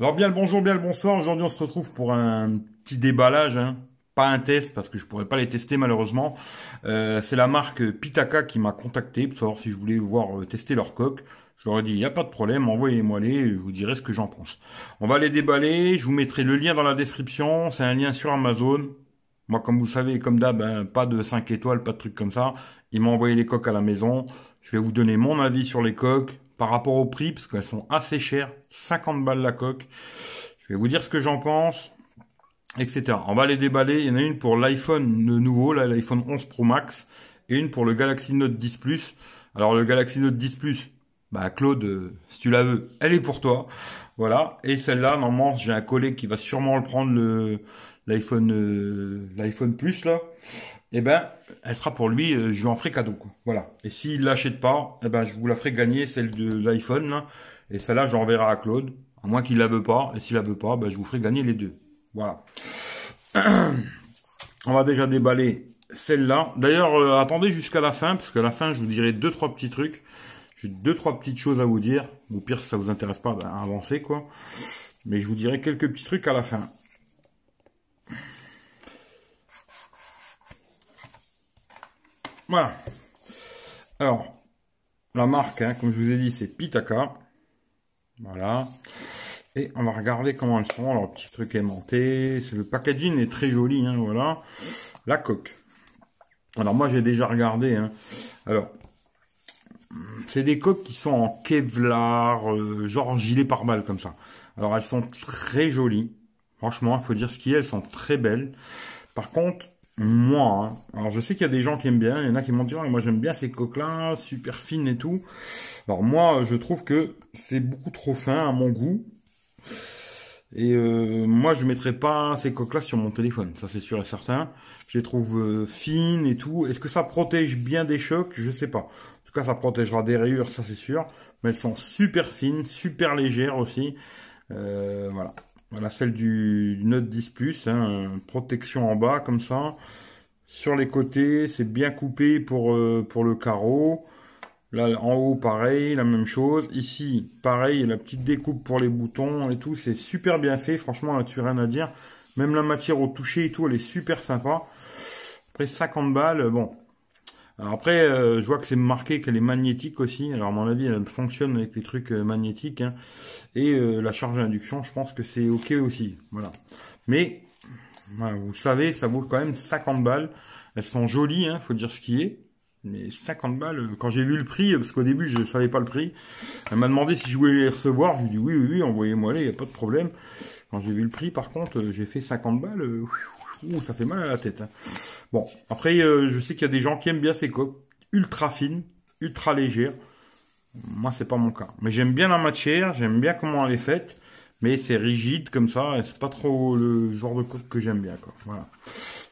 Alors bien le bonjour, bien le bonsoir. Aujourd'hui, on se retrouve pour un petit déballage, hein. pas un test parce que je pourrais pas les tester malheureusement. Euh, c'est la marque Pitaka qui m'a contacté pour savoir si je voulais voir euh, tester leurs coques, Je leur ai dit, il n'y a pas de problème, envoyez-moi les, je vous dirai ce que j'en pense. On va les déballer, je vous mettrai le lien dans la description, c'est un lien sur Amazon. Moi, comme vous savez, comme d'hab, hein, pas de 5 étoiles, pas de trucs comme ça. Ils m'ont envoyé les coques à la maison. Je vais vous donner mon avis sur les coques, par rapport au prix, parce qu'elles sont assez chères, 50 balles la coque. Je vais vous dire ce que j'en pense, etc. On va les déballer. Il y en a une pour l'iPhone nouveau, l'iPhone 11 Pro Max, et une pour le Galaxy Note 10 Plus. Alors le Galaxy Note 10 Plus, bah Claude, euh, si tu la veux, elle est pour toi. Voilà. Et celle-là, normalement, j'ai un collègue qui va sûrement le prendre le, l'iPhone euh, l'iPhone Plus là, eh ben elle sera pour lui, euh, je lui en ferai cadeau Voilà. Et s'il l'achète pas, eh ben je vous la ferai gagner celle de l'iPhone et celle-là je à Claude, à moins qu'il la veut pas et s'il la veut pas, ben, je vous ferai gagner les deux. Voilà. On va déjà déballer celle-là. D'ailleurs, euh, attendez jusqu'à la fin parce qu'à la fin je vous dirai deux trois petits trucs. J'ai deux trois petites choses à vous dire. Au pire, si ça vous intéresse pas, ben avancez quoi. Mais je vous dirai quelques petits trucs à la fin. Voilà. Alors, la marque, hein, comme je vous ai dit, c'est Pitaka. Voilà. Et on va regarder comment elles sont. Alors, petit truc aimanté. Le packaging est très joli. Hein, voilà. La coque. Alors, moi, j'ai déjà regardé. Hein. Alors, c'est des coques qui sont en Kevlar, euh, genre gilet pare-balles comme ça. Alors, elles sont très jolies. Franchement, il faut dire ce qu'il y a. Elles sont très belles. Par contre, moi, hein. alors je sais qu'il y a des gens qui aiment bien, il y en a qui m'ont dit, moi j'aime bien ces coques-là, super fines et tout. Alors moi, je trouve que c'est beaucoup trop fin à mon goût. Et euh, moi, je mettrai pas ces coques-là sur mon téléphone, ça c'est sûr et certain. Je les trouve euh, fines et tout. Est-ce que ça protège bien des chocs Je sais pas. En tout cas, ça protégera des rayures, ça c'est sûr. Mais elles sont super fines, super légères aussi. Euh, voilà. Voilà celle du Note 10 hein. protection en bas comme ça. Sur les côtés, c'est bien coupé pour, euh, pour le carreau. Là, en haut, pareil, la même chose. Ici, pareil, la petite découpe pour les boutons et tout. C'est super bien fait. Franchement, là-dessus, rien à dire. Même la matière au toucher et tout, elle est super sympa. Après, 50 balles, bon. Alors après, euh, je vois que c'est marqué qu'elle est magnétique aussi. Alors, à mon avis, elle fonctionne avec les trucs euh, magnétiques. Hein. Et la charge d'induction, je pense que c'est OK aussi. Voilà. Mais vous savez, ça vaut quand même 50 balles. Elles sont jolies, hein, faut dire ce qui est. Mais 50 balles, quand j'ai vu le prix, parce qu'au début je ne savais pas le prix, elle m'a demandé si je voulais les recevoir, je lui ai dit oui, oui, oui, envoyez-moi les, il n'y a pas de problème. Quand j'ai vu le prix, par contre, euh, j'ai fait 50 balles, euh, ouh, ça fait mal à la tête. Hein. Bon, après, euh, je sais qu'il y a des gens qui aiment bien ces coques ultra fines, ultra légères. Moi, c'est pas mon cas. Mais j'aime bien la matière, j'aime bien comment elle est faite. Mais c'est rigide comme ça, et c'est pas trop le genre de coupe que j'aime bien. Voilà.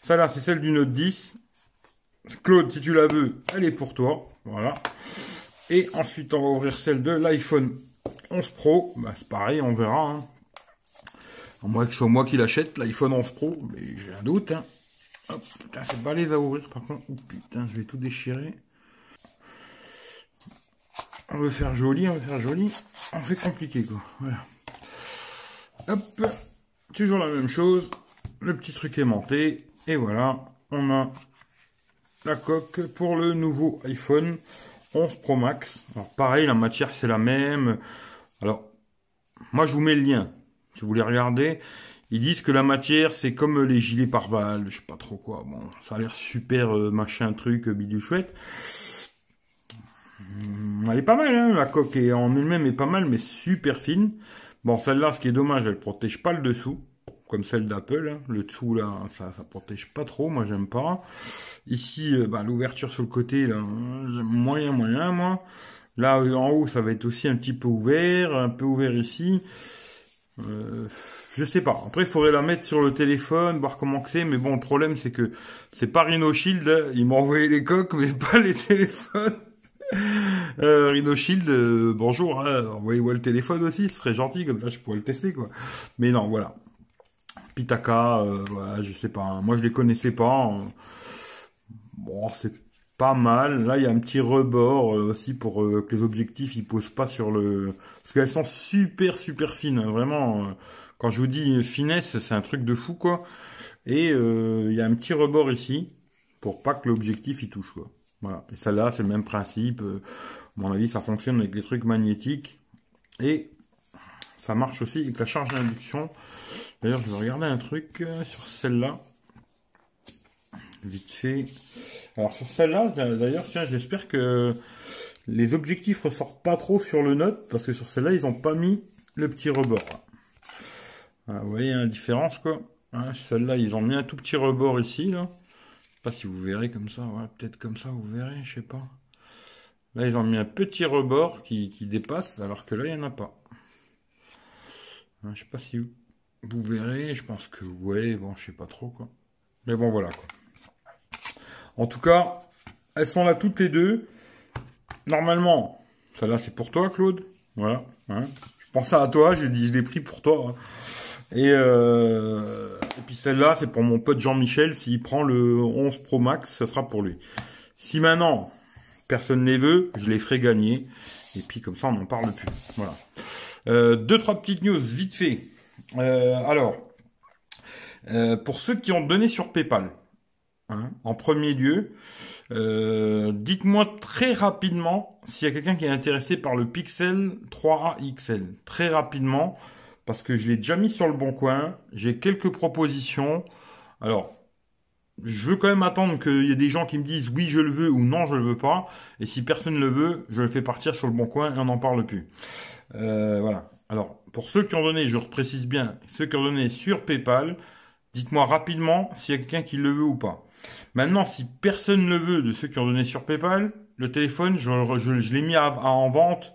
Ça là, c'est celle du Note 10. Claude, si tu la veux, elle est pour toi. Voilà. Et ensuite, on va ouvrir celle de l'iPhone 11 Pro. Bah, c'est pareil, on verra. Hein. À moins que ce soit moi qui l'achète, l'iPhone 11 Pro, mais j'ai un doute. Hein. Hop, putain, c'est balèze à ouvrir par contre. Oh, putain, je vais tout déchirer. On veut faire joli, on veut faire joli. On fait compliqué, quoi. Voilà. Hop, toujours la même chose, le petit truc aimanté, et voilà, on a la coque pour le nouveau iPhone 11 Pro Max. Alors pareil, la matière c'est la même. Alors, moi je vous mets le lien, si vous voulez regarder. Ils disent que la matière c'est comme les gilets pare-balles, je sais pas trop quoi. Bon, ça a l'air super euh, machin truc, euh, bidou chouette. Hmm, elle est pas mal, hein, la coque est, en elle-même est pas mal, mais super fine. Bon, celle-là, ce qui est dommage, elle protège pas le dessous, comme celle d'Apple. Hein. Le dessous, là, ça, ça protège pas trop, moi, j'aime pas. Ici, euh, bah, l'ouverture sur le côté, là, euh, moyen, moyen, moi. Là, euh, en haut, ça va être aussi un petit peu ouvert, un peu ouvert ici. Euh, je sais pas. Après, il faudrait la mettre sur le téléphone, voir comment c'est. Mais bon, le problème, c'est que c'est pas Rhino Shield. Hein. Ils m'ont envoyé les coques, mais pas les téléphones. Euh, Shield, euh, bonjour, hein. envoyez-moi le téléphone aussi, ce serait gentil, comme ça je pourrais le tester, quoi. Mais non, voilà. Pitaka, euh, voilà, je sais pas, hein. moi je les connaissais pas. Hein. Bon, c'est pas mal. Là, il y a un petit rebord euh, aussi pour euh, que les objectifs ils posent pas sur le... Parce qu'elles sont super, super fines, vraiment. quand je vous dis finesse, c'est un truc de fou, quoi. Et il y a un petit rebord ici pour pas que l'objectif y touche, Voilà. Et celle-là, c'est le même principe mon avis, ça fonctionne avec les trucs magnétiques. Et ça marche aussi avec la charge d'induction. D'ailleurs, je vais regarder un truc euh, sur celle-là. Vite fait. Alors sur celle-là, d'ailleurs, tiens, j'espère que les objectifs ressortent pas trop sur le note, parce que sur celle-là, ils n'ont pas mis le petit rebord. Ah, vous voyez la hein, différence, quoi. Ah, celle-là, ils ont mis un tout petit rebord ici, là. sais pas si vous verrez comme ça, ouais, peut-être comme ça, vous verrez, je sais pas. Là, ils ont mis un petit rebord qui, qui dépasse, alors que là, il n'y en a pas. Je hein, je sais pas si vous, verrez, je pense que ouais, bon, je sais pas trop quoi. Mais bon, voilà quoi. En tout cas, elles sont là toutes les deux. Normalement, celle-là c'est pour toi, Claude. Voilà. Hein. Je pense à toi, je dis des prix pour toi. Hein. Et, euh, et puis celle-là, c'est pour mon pote Jean-Michel. S'il prend le 11 Pro Max, ça sera pour lui. Si maintenant personne ne les veut, je les ferai gagner. Et puis comme ça, on n'en parle plus. Voilà. Euh, deux, trois petites news, vite fait. Euh, alors, euh, pour ceux qui ont donné sur PayPal, hein, en premier lieu, dites-moi très rapidement s'il y a quelqu'un qui est intéressé par le Pixel 3A XL. Très rapidement, parce que je l'ai déjà mis sur le bon coin. J'ai quelques propositions. Alors, je veux quand même attendre qu'il y ait des gens qui me disent oui je le veux ou non je le veux pas. Et si personne ne le veut, je le fais partir sur le bon coin et on n'en parle plus. Euh, voilà. Alors, pour ceux qui ont donné, je précise bien, ceux qui ont donné sur PayPal, dites-moi rapidement s'il y a quelqu'un qui le veut ou pas. Maintenant, si personne ne le veut de ceux qui ont donné sur PayPal, le téléphone, je, l'ai mis à, en vente,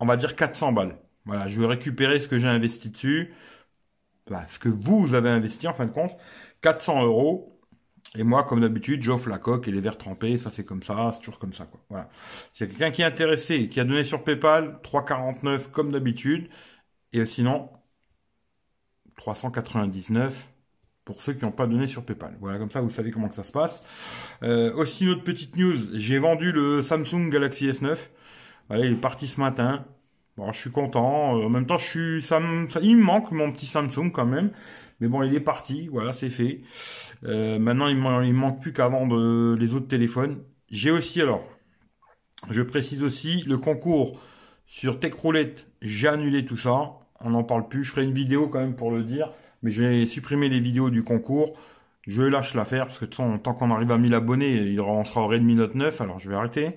on va dire 400 balles. Voilà, je veux récupérer ce que j'ai investi dessus, bah, ce que vous avez investi en fin de compte. 400 euros. Et moi, comme d'habitude, j'offre la coque et les verres trempés. Ça, c'est comme ça. C'est toujours comme ça, quoi. Voilà. S'il quelqu'un qui est intéressé et qui a donné sur PayPal 3,49 comme d'habitude. Et sinon, 399 pour ceux qui n'ont pas donné sur PayPal. Voilà, comme ça, vous savez comment que ça se passe. Euh, aussi, une autre petite news. J'ai vendu le Samsung Galaxy S9. il est parti ce matin. Bon, je suis content. Euh, en même temps, je suis, ça, ça, il me manque mon petit Samsung quand même. Mais bon, il est parti, voilà, c'est fait. Euh, maintenant, il ne manque plus qu'à vendre les autres téléphones. J'ai aussi, alors, je précise aussi, le concours sur TechRoulette, j'ai annulé tout ça. On n'en parle plus. Je ferai une vidéo quand même pour le dire. Mais j'ai supprimé les vidéos du concours. Je lâche l'affaire parce que de toute façon, tant qu'on arrive à 1000 abonnés, on sera au Redmi Note 9. Alors je vais arrêter.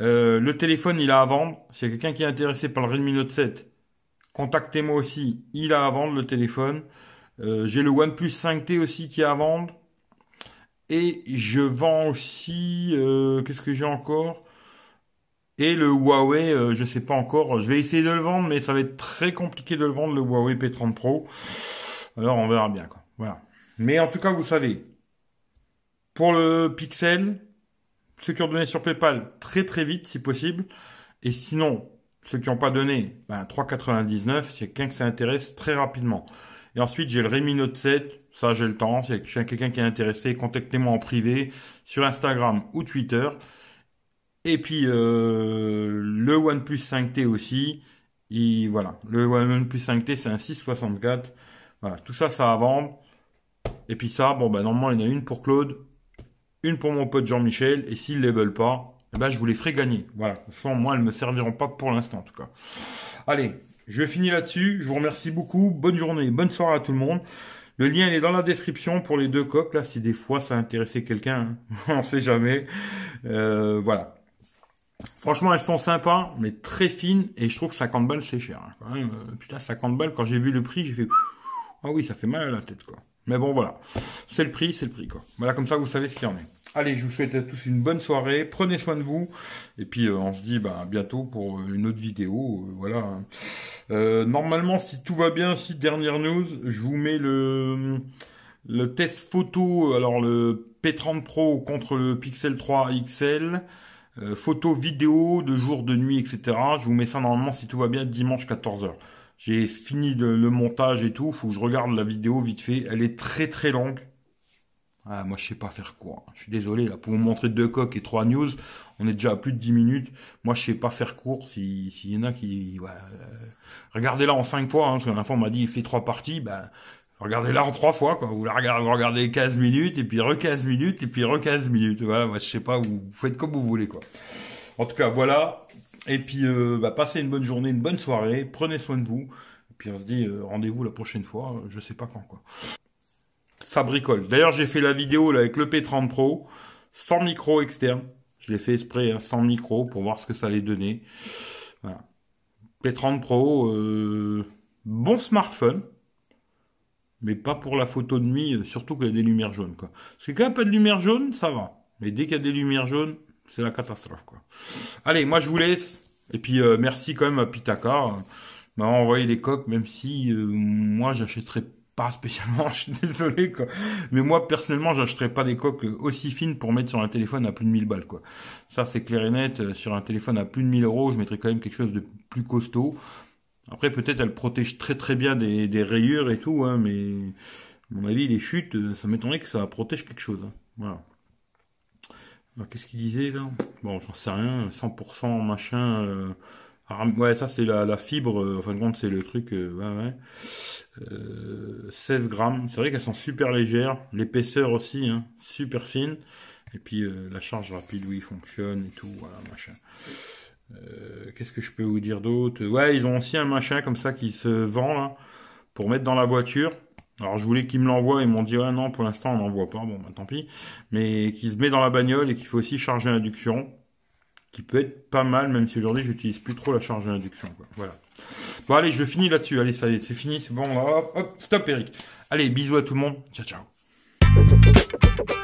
Euh, le téléphone, il a à vendre. S'il y a quelqu'un qui est intéressé par le Redmi Note 7, contactez-moi aussi. Il a à vendre le téléphone. Euh, j'ai le OnePlus 5T aussi qui est à vendre. Et je vends aussi, euh, qu'est-ce que j'ai encore Et le Huawei, euh, je sais pas encore. Je vais essayer de le vendre, mais ça va être très compliqué de le vendre, le Huawei P30 Pro. Alors on verra bien, quoi. Voilà. Mais en tout cas, vous savez, pour le Pixel, ceux qui ont donné sur PayPal, très très vite si possible. Et sinon, ceux qui n'ont pas donné, ben 3,99, c'est quelqu'un qui ça intéresse très rapidement. Et ensuite, j'ai le Redmi Note 7. Ça, j'ai le temps. Si quelqu'un qui est intéressé, contactez-moi en privé sur Instagram ou Twitter. Et puis, euh, le OnePlus 5T aussi. Et voilà. Le OnePlus 5T, c'est un 664. Voilà. Tout ça, ça à vendre. Et puis ça, bon, ben normalement, il y en a une pour Claude, une pour mon pote Jean-Michel. Et s'ils ne les veulent pas, eh ben, je vous les ferai gagner. Voilà. Sans moi, elles ne me serviront pas pour l'instant, en tout cas. Allez, je finis là-dessus. Je vous remercie beaucoup. Bonne journée, bonne soirée à tout le monde. Le lien est dans la description pour les deux coques. Là, si des fois ça intéressait quelqu'un, hein. on ne sait jamais. Euh, voilà. Franchement, elles sont sympas, mais très fines. Et je trouve que 50 balles, c'est cher. Hein, quand euh, putain, 50 balles, quand j'ai vu le prix, j'ai fait... Ah oui, ça fait mal à la tête, quoi. Mais bon, voilà. C'est le prix, c'est le prix, quoi. Voilà, comme ça, vous savez ce qu'il en est. Allez, je vous souhaite à tous une bonne soirée, prenez soin de vous, et puis euh, on se dit bah, bientôt pour euh, une autre vidéo, euh, voilà. Hein. normalement, si tout va bien, si dernière news, je vous mets le, le test photo, alors le P30 Pro contre le Pixel 3 XL, photo vidéo de jour, de nuit, etc. Je vous mets ça normalement, si tout va bien, dimanche 14h. J'ai fini le, le montage et tout, faut que je regarde la vidéo vite fait, elle est très très longue. Ah, moi, je sais pas faire court. Hein. Je suis désolé, là, pour vous montrer deux coques et trois news, on est déjà à plus de 10 minutes. Moi, je sais pas faire court. S'il y en a qui... Euh, regardez-la en cinq fois, hein, parce qu'un enfant m'a dit, il fait trois parties. Ben regardez-la en trois fois, quoi. Vous la regardez, regardez 15 minutes, et puis re 15 minutes, et puis re 15 minutes. Voilà, moi, je sais pas, vous, faites comme vous voulez, quoi. En tout cas, voilà. Et puis, euh, bah, passez une bonne journée, une bonne soirée. Prenez soin de vous. Et puis, on se dit, euh, rendez-vous la prochaine fois. Je sais pas quand, quoi ça bricole. D'ailleurs, j'ai fait la vidéo là, avec le P30 Pro, sans micro externe. Je l'ai fait exprès, hein, sans micro, pour voir ce que ça allait donner. Voilà. P30 Pro, euh, bon smartphone, mais pas pour la photo de nuit, euh, surtout qu'il y a des lumières jaunes. Quoi. Parce que quand a pas de lumière jaune, ça va. Mais dès qu'il y a des lumières jaunes, c'est la catastrophe. Quoi. Allez, moi je vous laisse. Et puis euh, merci quand même à Pitaka. Hein. m'a envoyé les coques, même si moi j'achèterais pas spécialement, je suis désolé quoi. Mais moi personnellement, j'achèterais pas des coques aussi fines pour mettre sur un téléphone à plus de 1000 balles quoi. Ça c'est clair et net, euh, sur un téléphone à plus de 1000 euros, je mettrais quand même quelque chose de plus costaud. Après peut-être elle protège très très bien des, rayures et tout, hein, mais à mon avis les chutes, euh, ça m'étonnerait que ça protège quelque chose. Hein. Qu'est-ce qu'il disait là Bon, j'en sais rien, 100% machin. Euh, ah, ouais, ça c'est la, la, fibre, euh, en fin de compte c'est le truc, euh, ouais, ouais. 16 euh, grammes, c'est vrai qu'elles sont super légères, l'épaisseur aussi, hein, super fine, et puis la charge rapide, oui, fonctionne et tout, voilà, machin. Qu'est-ce que je peux vous dire d'autre Ouais, ils ont aussi un machin comme ça qui se vend, là, hein, pour mettre dans la voiture. Alors je voulais qu'ils me l'envoient, ils m'ont dit ah non pour l'instant on n'en voit pas, bon bah tant pis, mais qui se met dans la bagnole et qu'il faut aussi charger l'induction qui peut être pas mal, même si aujourd'hui j'utilise plus trop la charge d'induction. Voilà. Bon allez, je finis là-dessus. Allez, ça y est, c'est fini, c'est bon. Hop, stop Eric. Allez, bisous à tout le monde. Ciao, ciao.